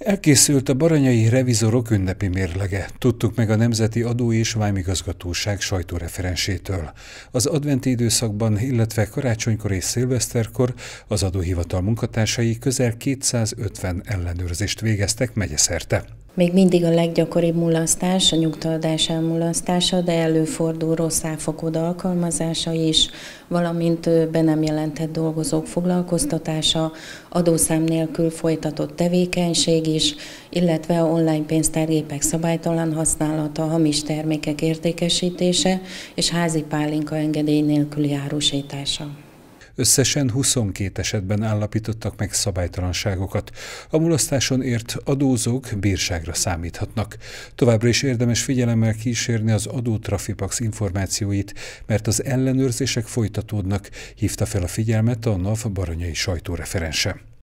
Elkészült a Baranyai Revizorok ünnepi mérlege. Tudtuk meg a Nemzeti Adó és Vámigazgatóság sajtóreferensétől. Az adventi időszakban, illetve karácsonykor és szilveszterkor az adóhivatal munkatársai közel 250 ellenőrzést végeztek megyeszerte. Még mindig a leggyakoribb mulasztás a nyugtaladás elmulasztása, de előfordul rossz áfakoda alkalmazása is, valamint be nem jelentett dolgozók foglalkoztatása, adószám nélkül folytatott tevékenység is, illetve a online pénztárgépek szabálytalan használata, hamis termékek értékesítése és házi pálinka engedély nélküli árusítása. Összesen 22 esetben állapítottak meg szabálytalanságokat. A mulasztáson ért adózók bírságra számíthatnak. Továbbra is érdemes figyelemmel kísérni az Trafipax információit, mert az ellenőrzések folytatódnak, hívta fel a figyelmet a NAV baranyai sajtóreferense.